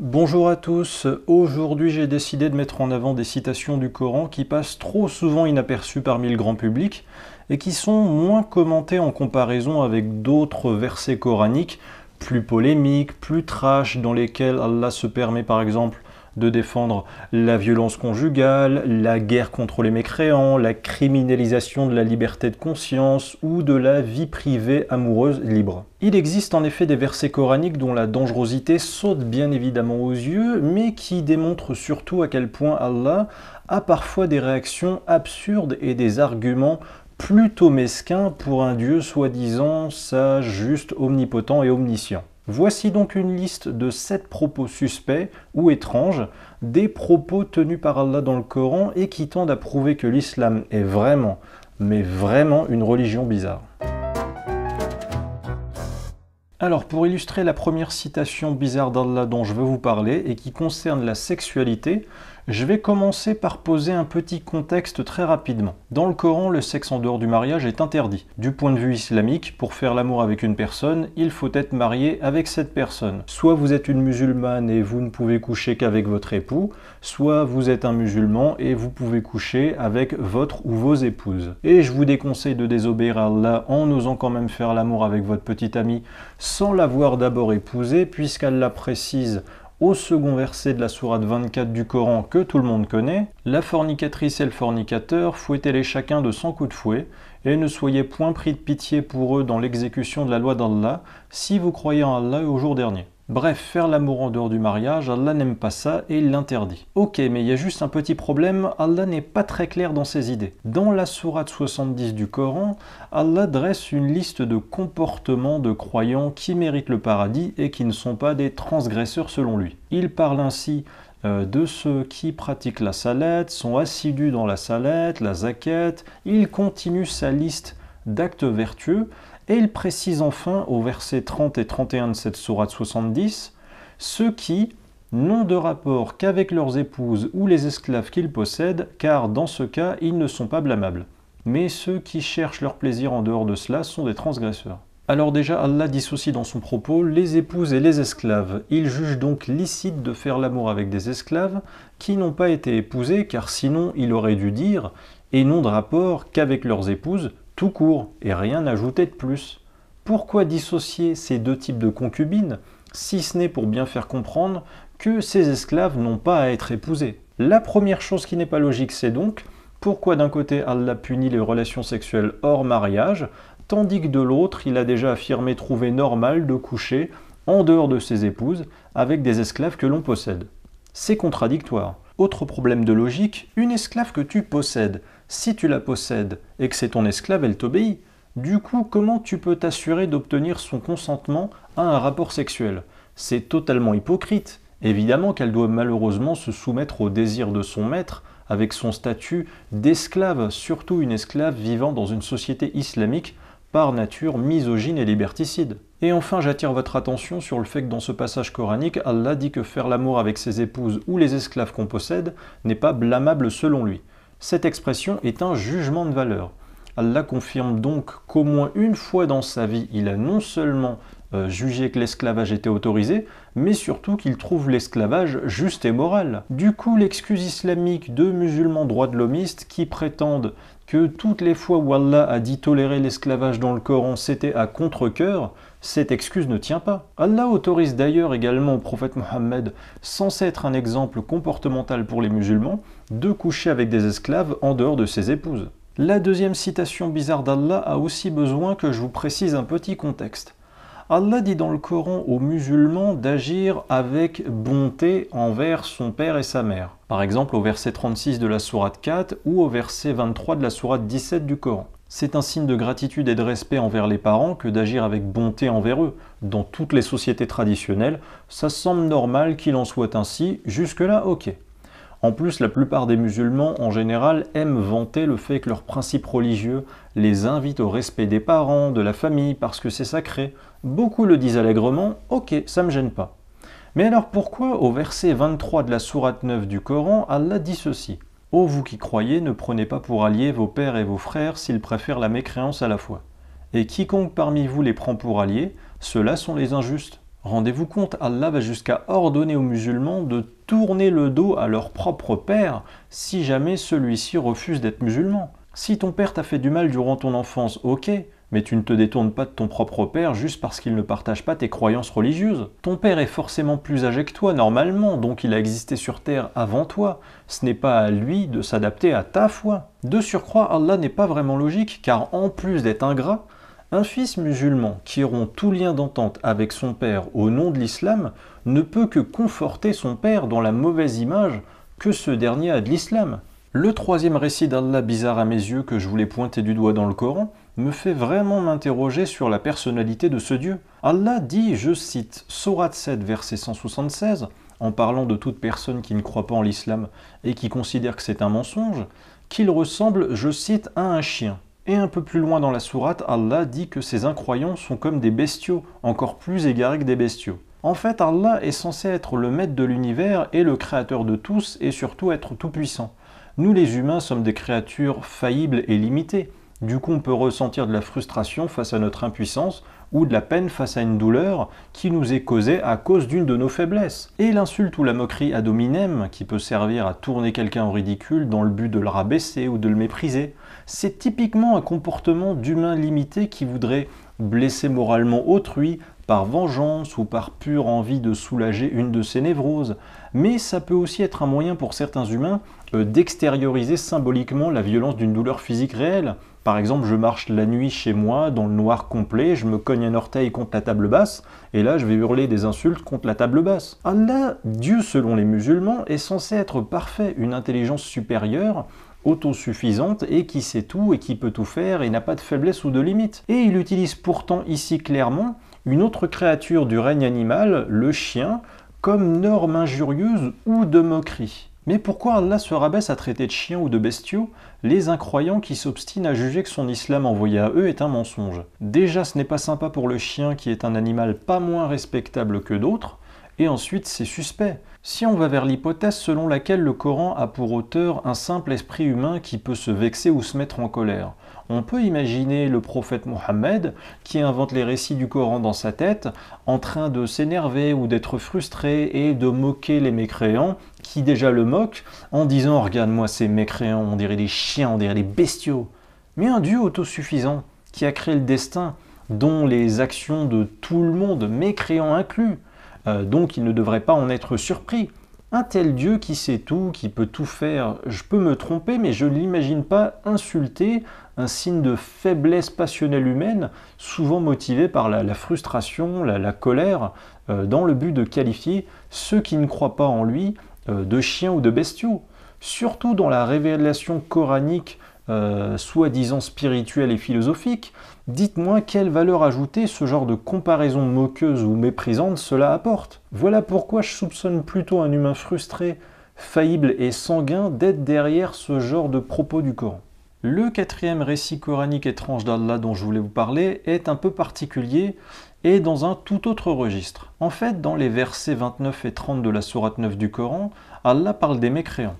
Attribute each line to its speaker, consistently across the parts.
Speaker 1: Bonjour à tous, aujourd'hui j'ai décidé de mettre en avant des citations du Coran qui passent trop souvent inaperçues parmi le grand public et qui sont moins commentées en comparaison avec d'autres versets coraniques plus polémiques, plus trash, dans lesquels Allah se permet par exemple de défendre la violence conjugale, la guerre contre les mécréants, la criminalisation de la liberté de conscience ou de la vie privée amoureuse libre. Il existe en effet des versets coraniques dont la dangerosité saute bien évidemment aux yeux, mais qui démontrent surtout à quel point Allah a parfois des réactions absurdes et des arguments plutôt mesquins pour un Dieu soi-disant sage, juste, omnipotent et omniscient. Voici donc une liste de sept propos suspects ou étranges, des propos tenus par Allah dans le Coran et qui tendent à prouver que l'islam est vraiment, mais vraiment une religion bizarre. Alors pour illustrer la première citation bizarre d'Allah dont je veux vous parler et qui concerne la sexualité, je vais commencer par poser un petit contexte très rapidement. Dans le Coran, le sexe en dehors du mariage est interdit. Du point de vue islamique, pour faire l'amour avec une personne, il faut être marié avec cette personne. Soit vous êtes une musulmane et vous ne pouvez coucher qu'avec votre époux, soit vous êtes un musulman et vous pouvez coucher avec votre ou vos épouses. Et je vous déconseille de désobéir à Allah en osant quand même faire l'amour avec votre petite amie sans l'avoir d'abord épousée, puisqu'elle précise au second verset de la sourate 24 du Coran que tout le monde connaît, La fornicatrice et le fornicateur, fouettez-les chacun de cent coups de fouet, et ne soyez point pris de pitié pour eux dans l'exécution de la loi d'Allah, si vous croyez en Allah au jour dernier. Bref, faire l'amour en dehors du mariage, Allah n'aime pas ça et il l'interdit. Ok, mais il y a juste un petit problème, Allah n'est pas très clair dans ses idées. Dans la sourate 70 du Coran, Allah dresse une liste de comportements de croyants qui méritent le paradis et qui ne sont pas des transgresseurs selon lui. Il parle ainsi euh, de ceux qui pratiquent la salette, sont assidus dans la salette, la zakette. Il continue sa liste d'actes vertueux et il précise enfin au verset 30 et 31 de cette sourate 70, ceux qui n'ont de rapport qu'avec leurs épouses ou les esclaves qu'ils possèdent, car dans ce cas, ils ne sont pas blâmables. Mais ceux qui cherchent leur plaisir en dehors de cela sont des transgresseurs. Alors déjà, Allah dissocie dans son propos les épouses et les esclaves. Il juge donc licite de faire l'amour avec des esclaves qui n'ont pas été épousés, car sinon il aurait dû dire, et n'ont de rapport qu'avec leurs épouses, tout court et rien ajouter de plus. Pourquoi dissocier ces deux types de concubines, si ce n'est pour bien faire comprendre que ces esclaves n'ont pas à être épousés La première chose qui n'est pas logique, c'est donc pourquoi d'un côté Allah punit les relations sexuelles hors mariage, tandis que de l'autre il a déjà affirmé trouver normal de coucher en dehors de ses épouses avec des esclaves que l'on possède. C'est contradictoire. Autre problème de logique, une esclave que tu possèdes, si tu la possèdes et que c'est ton esclave, elle t'obéit. Du coup, comment tu peux t'assurer d'obtenir son consentement à un rapport sexuel C'est totalement hypocrite. Évidemment qu'elle doit malheureusement se soumettre au désir de son maître avec son statut d'esclave, surtout une esclave vivant dans une société islamique par nature misogyne et liberticide. Et enfin, j'attire votre attention sur le fait que dans ce passage coranique, Allah dit que faire l'amour avec ses épouses ou les esclaves qu'on possède n'est pas blâmable selon lui cette expression est un jugement de valeur. Allah confirme donc qu'au moins une fois dans sa vie, il a non seulement euh, jugé que l'esclavage était autorisé, mais surtout qu'il trouve l'esclavage juste et moral. Du coup, l'excuse islamique de musulmans droits de l'homiste qui prétendent que toutes les fois où Allah a dit tolérer l'esclavage dans le Coran, c'était à contre-coeur, cette excuse ne tient pas. Allah autorise d'ailleurs également au prophète Mohammed, censé être un exemple comportemental pour les musulmans, de coucher avec des esclaves en dehors de ses épouses. La deuxième citation bizarre d'Allah a aussi besoin que je vous précise un petit contexte. Allah dit dans le Coran aux musulmans d'agir avec bonté envers son père et sa mère. Par exemple au verset 36 de la sourate 4 ou au verset 23 de la sourate 17 du Coran. C'est un signe de gratitude et de respect envers les parents que d'agir avec bonté envers eux. Dans toutes les sociétés traditionnelles, ça semble normal qu'il en soit ainsi, jusque-là ok. En plus, la plupart des musulmans, en général, aiment vanter le fait que leurs principes religieux les invitent au respect des parents, de la famille, parce que c'est sacré. Beaucoup le disent allègrement, ok, ça me gêne pas. Mais alors pourquoi au verset 23 de la sourate 9 du Coran, Allah dit ceci Ô oh, vous qui croyez, ne prenez pas pour alliés vos pères et vos frères s'ils préfèrent la mécréance à la foi. Et quiconque parmi vous les prend pour alliés, ceux-là sont les injustes. Rendez-vous compte, Allah va jusqu'à ordonner aux musulmans de tourner le dos à leur propre père si jamais celui-ci refuse d'être musulman. Si ton père t'a fait du mal durant ton enfance, ok, mais tu ne te détournes pas de ton propre père juste parce qu'il ne partage pas tes croyances religieuses. Ton père est forcément plus âgé que toi normalement, donc il a existé sur Terre avant toi. Ce n'est pas à lui de s'adapter à ta foi. De surcroît, Allah n'est pas vraiment logique, car en plus d'être ingrat, un fils musulman qui rompt tout lien d'entente avec son père au nom de l'islam ne peut que conforter son père dans la mauvaise image que ce dernier a de l'islam. Le troisième récit d'Allah bizarre à mes yeux que je voulais pointer du doigt dans le Coran me fait vraiment m'interroger sur la personnalité de ce Dieu. Allah dit, je cite Sourate 7 verset 176, en parlant de toute personne qui ne croit pas en l'islam et qui considère que c'est un mensonge, qu'il ressemble, je cite, à un chien. Et un peu plus loin dans la sourate, Allah dit que ces incroyants sont comme des bestiaux, encore plus égarés que des bestiaux. En fait, Allah est censé être le maître de l'univers et le créateur de tous, et surtout être tout-puissant. Nous les humains sommes des créatures faillibles et limitées. Du coup, on peut ressentir de la frustration face à notre impuissance, ou de la peine face à une douleur qui nous est causée à cause d'une de nos faiblesses. Et l'insulte ou la moquerie ad hominem, qui peut servir à tourner quelqu'un en ridicule dans le but de le rabaisser ou de le mépriser, c'est typiquement un comportement d'humain limité qui voudrait blesser moralement autrui par vengeance ou par pure envie de soulager une de ses névroses. Mais ça peut aussi être un moyen pour certains humains euh, d'extérioriser symboliquement la violence d'une douleur physique réelle, par exemple, je marche la nuit chez moi dans le noir complet, je me cogne un orteil contre la table basse, et là je vais hurler des insultes contre la table basse. Allah, Dieu selon les musulmans, est censé être parfait, une intelligence supérieure, autosuffisante et qui sait tout et qui peut tout faire et n'a pas de faiblesse ou de limite. Et il utilise pourtant ici clairement une autre créature du règne animal, le chien, comme norme injurieuse ou de moquerie. Mais pourquoi Allah se rabaisse à traiter de chiens ou de bestiaux les incroyants qui s'obstinent à juger que son islam envoyé à eux est un mensonge Déjà, ce n'est pas sympa pour le chien qui est un animal pas moins respectable que d'autres, et ensuite c'est suspect. Si on va vers l'hypothèse selon laquelle le Coran a pour auteur un simple esprit humain qui peut se vexer ou se mettre en colère, on peut imaginer le prophète Mohammed, qui invente les récits du Coran dans sa tête, en train de s'énerver ou d'être frustré et de moquer les mécréants, qui déjà le moquent, en disant Regarde-moi ces mécréants, on dirait des chiens, on dirait des bestiaux. Mais un Dieu autosuffisant, qui a créé le destin, dont les actions de tout le monde, mécréants inclus, euh, donc il ne devrait pas en être surpris. Un tel Dieu qui sait tout, qui peut tout faire, je peux me tromper, mais je ne l'imagine pas insulter un signe de faiblesse passionnelle humaine, souvent motivé par la, frustration, la, colère, euh, dans le but de qualifier ceux qui ne croient pas en lui euh, de chiens ou de bestiaux. Surtout dans la révélation coranique euh, soi-disant spirituel et philosophique, dites-moi quelle valeur ajoutée ce genre de comparaison moqueuse ou méprisante cela apporte. Voilà pourquoi je soupçonne plutôt un humain frustré, faillible et sanguin d'être derrière ce genre de propos du Coran. Le quatrième récit coranique étrange d'Allah dont je voulais vous parler est un peu particulier et dans un tout autre registre. En fait, dans les versets 29 et 30 de la sourate 9 du Coran, Allah parle des mécréants,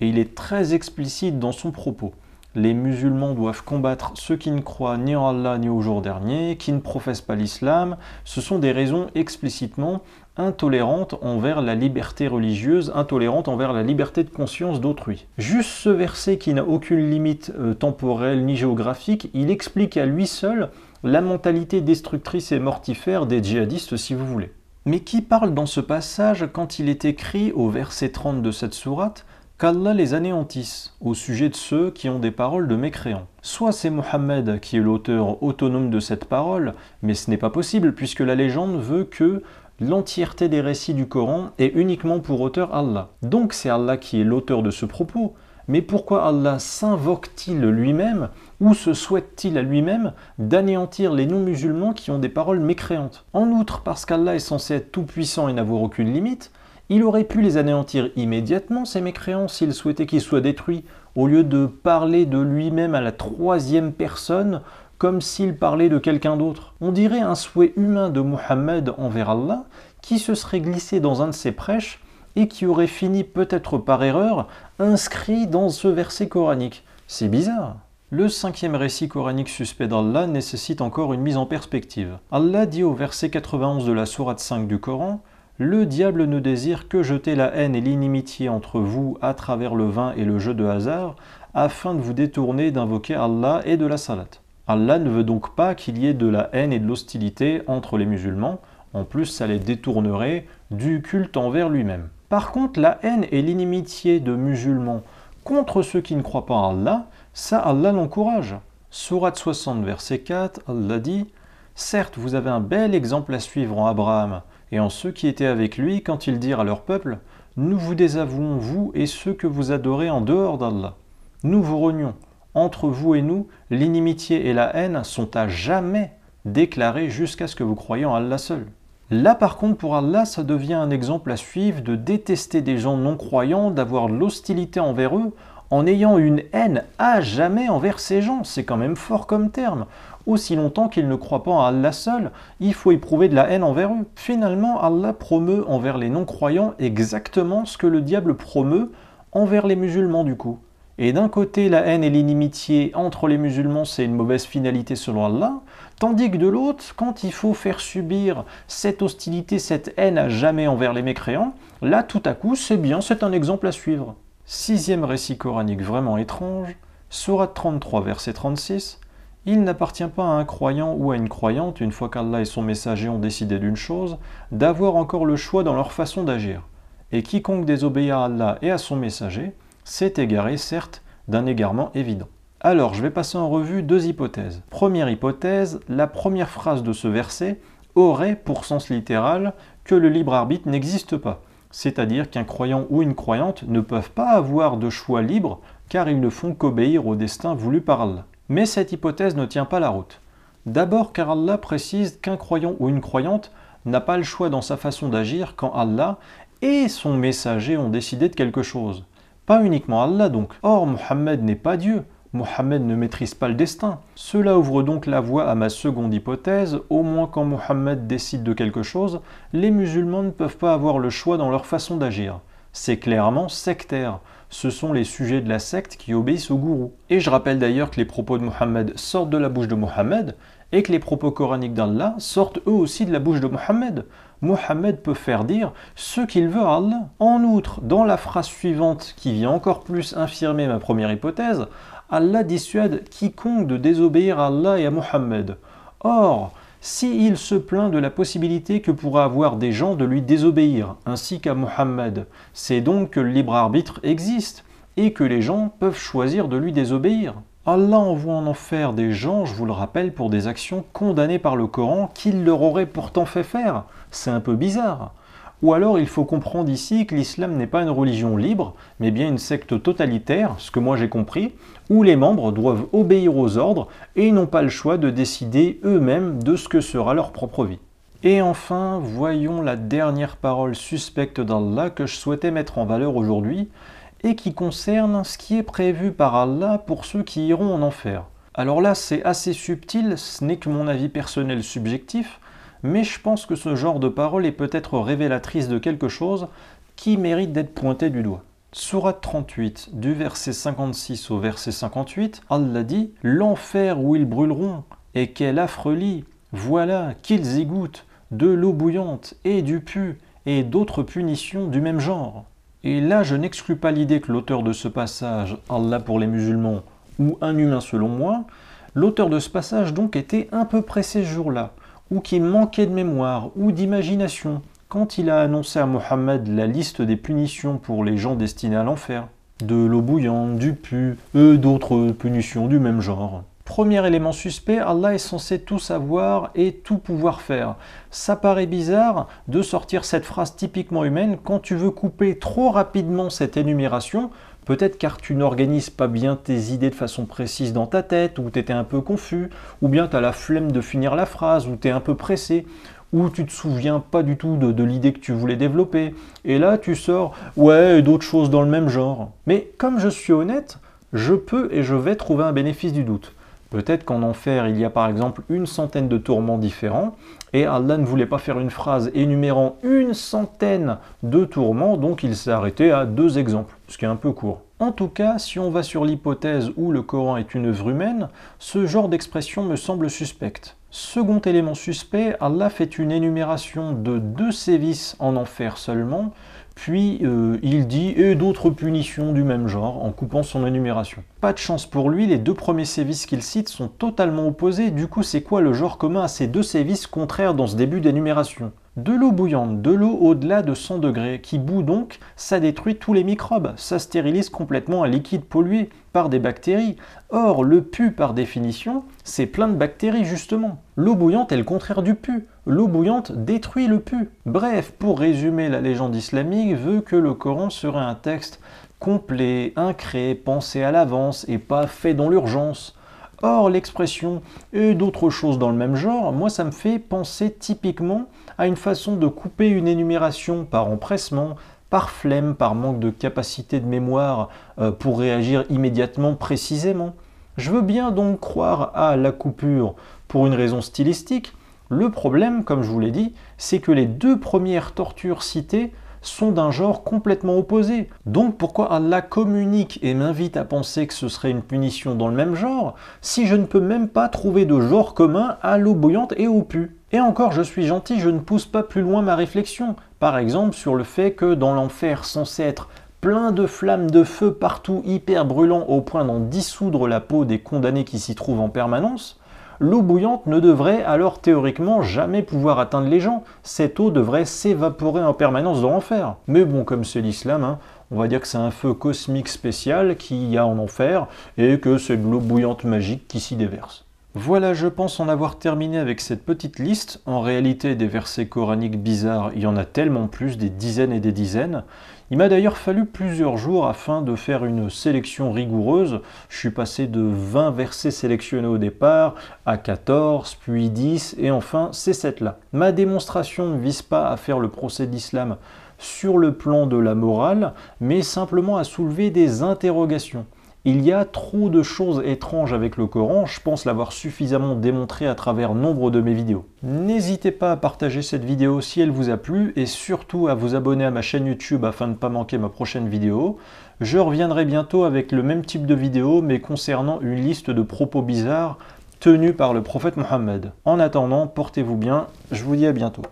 Speaker 1: et il est très explicite dans son propos les musulmans doivent combattre ceux qui ne croient ni en Allah ni au jour dernier, qui ne professent pas l'islam, ce sont des raisons explicitement intolérantes envers la liberté religieuse, intolérantes envers la liberté de conscience d'autrui. Juste ce verset qui n'a aucune limite euh, temporelle ni géographique, il explique à lui seul la mentalité destructrice et mortifère des djihadistes si vous voulez. Mais qui parle dans ce passage quand il est écrit au verset 30 de cette sourate qu'Allah les anéantisse au sujet de ceux qui ont des paroles de mécréants. Soit c'est Mohammed qui est l'auteur autonome de cette parole, mais ce n'est pas possible puisque la légende veut que l'entièreté des récits du Coran est uniquement pour auteur Allah. Donc c'est Allah qui est l'auteur de ce propos. Mais pourquoi Allah s'invoque-t-il lui-même ou se souhaite-t-il à lui-même d'anéantir les non-musulmans qui ont des paroles mécréantes En outre, parce qu'Allah est censé être tout-puissant et n'avoir aucune limite, il aurait pu les anéantir immédiatement, ces mécréants, s'il souhaitait qu'ils soient détruits, au lieu de parler de lui-même à la troisième personne comme s'il parlait de quelqu'un d'autre. On dirait un souhait humain de Muhammad envers Allah qui se serait glissé dans un de ses prêches et qui aurait fini peut-être par erreur inscrit dans ce verset coranique. C'est bizarre. Le cinquième récit coranique suspect d'Allah nécessite encore une mise en perspective. Allah dit au verset 91 de la sourate 5 du Coran « le diable ne désire que jeter la haine et l'inimitié entre vous à travers le vin et le jeu de hasard, afin de vous détourner d'invoquer Allah et de la salat. Allah ne veut donc pas qu'il y ait de la haine et de l'hostilité entre les musulmans, en plus ça les détournerait du culte envers lui-même. Par contre, la haine et l'inimitié de musulmans contre ceux qui ne croient pas en Allah, ça Allah l'encourage. Sourate 60, verset 4, Allah dit Certes, vous avez un bel exemple à suivre en Abraham et en ceux qui étaient avec lui quand ils dirent à leur peuple Nous vous désavouons, vous et ceux que vous adorez en dehors d'Allah. Nous vous renions. Entre vous et nous, l'inimitié et la haine sont à jamais déclarées jusqu'à ce que vous croyiez en Allah seul. Là par contre pour Allah ça devient un exemple à suivre de détester des gens non croyants, d'avoir l'hostilité envers eux, en ayant une haine à jamais envers ces gens, c'est quand même fort comme terme aussi longtemps qu'ils ne croient pas en Allah seul, il faut éprouver de la haine envers eux. Finalement, Allah promeut envers les non-croyants exactement ce que le diable promeut envers les musulmans du coup. Et d'un côté, la haine et l'inimitié entre les musulmans, c'est une mauvaise finalité selon Allah, tandis que de l'autre, quand il faut faire subir cette hostilité, cette haine à jamais envers les mécréants, là tout à coup, c'est bien, c'est un exemple à suivre. Sixième récit coranique vraiment étrange, Surah 33, verset 36. Il n'appartient pas à un croyant ou à une croyante, une fois qu'Allah et son messager ont décidé d'une chose, d'avoir encore le choix dans leur façon d'agir. Et quiconque désobéit à Allah et à son messager s'est égaré, certes, d'un égarement évident. Alors, je vais passer en revue deux hypothèses. Première hypothèse, la première phrase de ce verset aurait, pour sens littéral, que le libre arbitre n'existe pas. C'est-à-dire qu'un croyant ou une croyante ne peuvent pas avoir de choix libre car ils ne font qu'obéir au destin voulu par Allah. Mais cette hypothèse ne tient pas la route. D'abord car Allah précise qu'un croyant ou une croyante n'a pas le choix dans sa façon d'agir quand Allah et son messager ont décidé de quelque chose. Pas uniquement Allah donc. Or, Mohammed n'est pas Dieu. Mohammed ne maîtrise pas le destin. Cela ouvre donc la voie à ma seconde hypothèse, au moins quand Mohammed décide de quelque chose, les musulmans ne peuvent pas avoir le choix dans leur façon d'agir c'est clairement sectaire. Ce sont les sujets de la secte qui obéissent au gourou. Et je rappelle d'ailleurs que les propos de Mohammed sortent de la bouche de Mohammed et que les propos coraniques d'Allah sortent eux aussi de la bouche de Mohammed. Mohammed peut faire dire ce qu'il veut à Allah. En outre, dans la phrase suivante qui vient encore plus infirmer ma première hypothèse, Allah dissuade quiconque de désobéir à Allah et à Mohammed. Or, s'il se plaint de la possibilité que pourra avoir des gens de lui désobéir, ainsi qu'à Mohammed. C'est donc que le libre arbitre existe et que les gens peuvent choisir de lui désobéir. Allah envoie en enfer des gens, je vous le rappelle, pour des actions condamnées par le Coran qu'il leur aurait pourtant fait faire. C'est un peu bizarre. Ou alors il faut comprendre ici que l'islam n'est pas une religion libre, mais bien une secte totalitaire, ce que moi j'ai compris, où les membres doivent obéir aux ordres et n'ont pas le choix de décider eux-mêmes de ce que sera leur propre vie. Et enfin, voyons la dernière parole suspecte d'Allah que je souhaitais mettre en valeur aujourd'hui, et qui concerne ce qui est prévu par Allah pour ceux qui iront en enfer. Alors là, c'est assez subtil, ce n'est que mon avis personnel subjectif, mais je pense que ce genre de parole est peut-être révélatrice de quelque chose qui mérite d'être pointé du doigt. Sourate 38, du verset 56 au verset 58, Allah dit L'enfer où ils brûleront, et quel affreux lit Voilà qu'ils y goûtent, de l'eau bouillante, et du pu, et d'autres punitions du même genre. Et là, je n'exclus pas l'idée que l'auteur de ce passage, Allah pour les musulmans, ou un humain selon moi, l'auteur de ce passage donc était un peu pressé ce jour-là ou qui manquait de mémoire ou d'imagination quand il a annoncé à Mohammed la liste des punitions pour les gens destinés à l'enfer. De l'eau bouillante, du pu, eux d'autres punitions du même genre. Premier élément suspect, Allah est censé tout savoir et tout pouvoir faire. Ça paraît bizarre de sortir cette phrase typiquement humaine quand tu veux couper trop rapidement cette énumération Peut-être car tu n'organises pas bien tes idées de façon précise dans ta tête, ou t'étais un peu confus, ou bien t'as la flemme de finir la phrase, ou t'es un peu pressé, ou tu te souviens pas du tout de, de l'idée que tu voulais développer. Et là, tu sors, ouais, d'autres choses dans le même genre. Mais comme je suis honnête, je peux et je vais trouver un bénéfice du doute. Peut-être qu'en enfer, il y a par exemple une centaine de tourments différents, et Allah ne voulait pas faire une phrase énumérant une centaine de tourments, donc il s'est arrêté à deux exemples qui est un peu court. En tout cas, si on va sur l'hypothèse où le Coran est une œuvre humaine, ce genre d'expression me semble suspecte. Second élément suspect, Allah fait une énumération de deux sévices en enfer seulement, puis euh, il dit et d'autres punitions du même genre en coupant son énumération. Pas de chance pour lui, les deux premiers sévices qu'il cite sont totalement opposés, du coup c'est quoi le genre commun à ces deux sévices contraires dans ce début d'énumération de l'eau bouillante, de l'eau au-delà de 100 degrés, qui boue donc, ça détruit tous les microbes, ça stérilise complètement un liquide pollué par des bactéries. Or, le pu, par définition, c'est plein de bactéries, justement. L'eau bouillante est le contraire du pu. L'eau bouillante détruit le pu. Bref, pour résumer, la légende islamique veut que le Coran serait un texte complet, incré, pensé à l'avance et pas fait dans l'urgence. Or, l'expression et d'autres choses dans le même genre, moi, ça me fait penser typiquement à une façon de couper une énumération par empressement, par flemme, par manque de capacité de mémoire euh, pour réagir immédiatement, précisément. Je veux bien donc croire à la coupure pour une raison stylistique. Le problème, comme je vous l'ai dit, c'est que les deux premières tortures citées sont d'un genre complètement opposé. Donc pourquoi Allah communique et m'invite à penser que ce serait une punition dans le même genre, si je ne peux même pas trouver de genre commun à l'eau bouillante et au pu Et encore, je suis gentil, je ne pousse pas plus loin ma réflexion, par exemple sur le fait que dans l'enfer censé être plein de flammes de feu partout hyper brûlant au point d'en dissoudre la peau des condamnés qui s'y trouvent en permanence, L'eau bouillante ne devrait alors théoriquement jamais pouvoir atteindre les gens. Cette eau devrait s'évaporer en permanence dans l'enfer. Mais bon, comme c'est l'islam, hein, on va dire que c'est un feu cosmique spécial qu'il y a en enfer et que c'est de l'eau bouillante magique qui s'y déverse. Voilà, je pense en avoir terminé avec cette petite liste. En réalité, des versets coraniques bizarres, il y en a tellement plus, des dizaines et des dizaines. Il m'a d'ailleurs fallu plusieurs jours afin de faire une sélection rigoureuse. Je suis passé de 20 versets sélectionnés au départ à 14, puis 10, et enfin c'est 7-là. Ma démonstration ne vise pas à faire le procès d'islam sur le plan de la morale, mais simplement à soulever des interrogations. Il y a trop de choses étranges avec le Coran, je pense l'avoir suffisamment démontré à travers nombre de mes vidéos. N'hésitez pas à partager cette vidéo si elle vous a plu et surtout à vous abonner à ma chaîne YouTube afin de ne pas manquer ma prochaine vidéo. Je reviendrai bientôt avec le même type de vidéo mais concernant une liste de propos bizarres tenus par le prophète Mohammed. En attendant, portez-vous bien, je vous dis à bientôt.